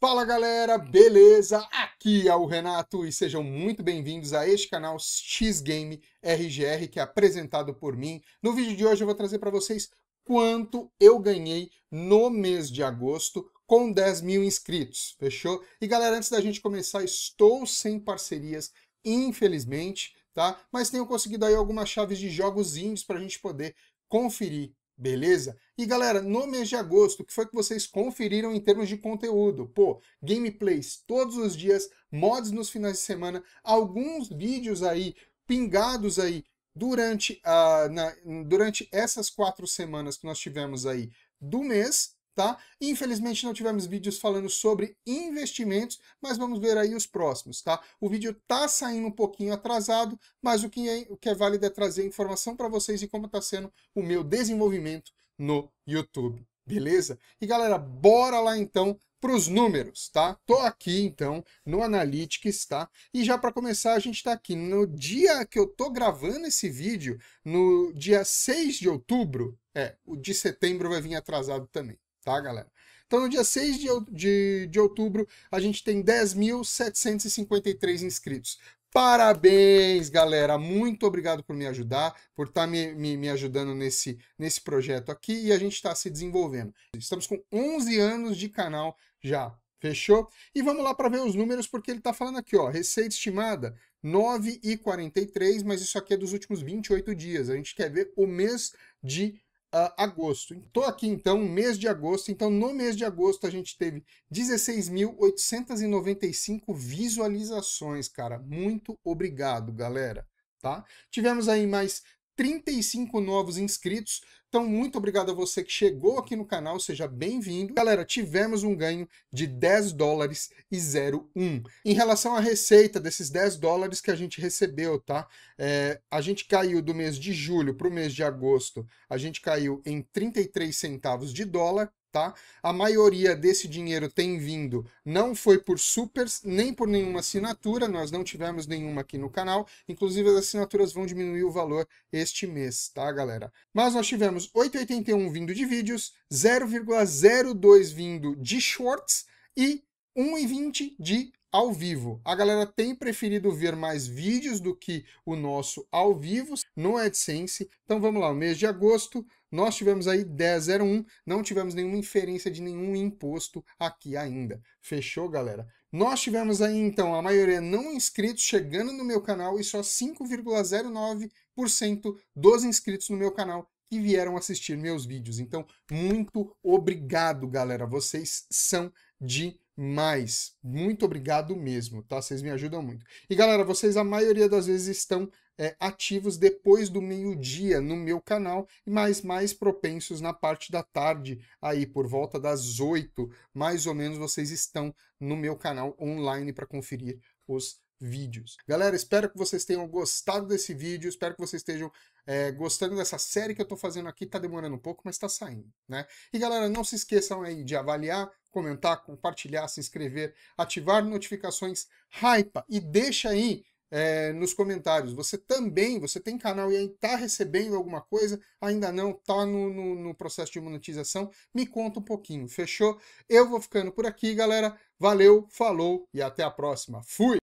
Fala galera, beleza? Aqui é o Renato e sejam muito bem-vindos a este canal X Game RGR que é apresentado por mim. No vídeo de hoje eu vou trazer para vocês quanto eu ganhei no mês de agosto com 10 mil inscritos, fechou? E galera, antes da gente começar, estou sem parcerias, infelizmente, tá? Mas tenho conseguido aí algumas chaves de jogos índios para a gente poder conferir Beleza? E galera, no mês de agosto, o que foi que vocês conferiram em termos de conteúdo? Pô, gameplays todos os dias, mods nos finais de semana, alguns vídeos aí pingados aí durante, a, ah, na, durante essas quatro semanas que nós tivemos aí do mês Tá? Infelizmente não tivemos vídeos falando sobre investimentos, mas vamos ver aí os próximos, tá? O vídeo tá saindo um pouquinho atrasado, mas o que é, o que é válido é trazer informação para vocês e como está sendo o meu desenvolvimento no YouTube, beleza? E galera, bora lá então para os números, tá? Tô aqui então no Analytics, tá? E já para começar, a gente está aqui no dia que eu tô gravando esse vídeo, no dia 6 de outubro, é, o de setembro vai vir atrasado também tá, galera? Então, no dia 6 de, de, de outubro, a gente tem 10.753 inscritos. Parabéns, galera! Muito obrigado por me ajudar, por estar tá me, me, me, ajudando nesse, nesse projeto aqui e a gente está se desenvolvendo. Estamos com 11 anos de canal já, fechou? E vamos lá para ver os números, porque ele está falando aqui, ó, receita estimada 9,43, mas isso aqui é dos últimos 28 dias. A gente quer ver o mês de uh, agosto. Estou aqui então, mês de agosto. Então, no mês de agosto, a gente teve 16.895 visualizações, cara. Muito obrigado, galera. Tá? Tivemos aí mais 35 novos inscritos. Então, muito obrigado a você que chegou aqui no canal, seja bem-vindo. Galera, tivemos um ganho de 10 dólares e 01. Em relação à receita desses 10 dólares que a gente recebeu, tá? É, a gente caiu do mês de julho para o mês de agosto, a gente caiu em 33 centavos de dólar tá? A maioria desse dinheiro tem vindo, não foi por supers, nem por nenhuma assinatura, nós não tivemos nenhuma aqui no canal, inclusive as assinaturas vão diminuir o valor este mês, tá, galera? Mas nós tivemos 8,81 vindo de vídeos, 0,02 vindo de shorts e 1 e 20 de ao vivo. A galera tem preferido ver mais vídeos do que o nosso ao vivo no AdSense. Então vamos lá, o mês de agosto nós tivemos aí 1001, não tivemos nenhuma inferência de nenhum imposto aqui ainda. Fechou, galera? Nós tivemos aí então a maioria não inscritos chegando no meu canal e só 5,09% dos inscritos no meu canal que vieram assistir meus vídeos. Então, muito obrigado, galera. Vocês são de mais. Muito obrigado mesmo, tá? Vocês me ajudam muito. E galera, vocês a maioria das vezes estão é, ativos depois do meio-dia no meu canal, mas mais propensos na parte da tarde, aí por volta das oito mais ou menos, vocês estão no meu canal online para conferir os vídeos. Galera, espero que vocês tenham gostado desse vídeo, espero que vocês estejam é, gostando dessa série que eu estou fazendo aqui, tá demorando um pouco, mas está saindo, né? E galera, não se esqueçam aí de avaliar, comentar, compartilhar, se inscrever, ativar notificações, raipa e deixa aí é, nos comentários. Você também, você tem canal e aí está recebendo alguma coisa, ainda não, está no, no, no, processo de monetização, me conta um pouquinho, fechou? Eu vou ficando por aqui, galera. Valeu, falou e até a próxima. Fui!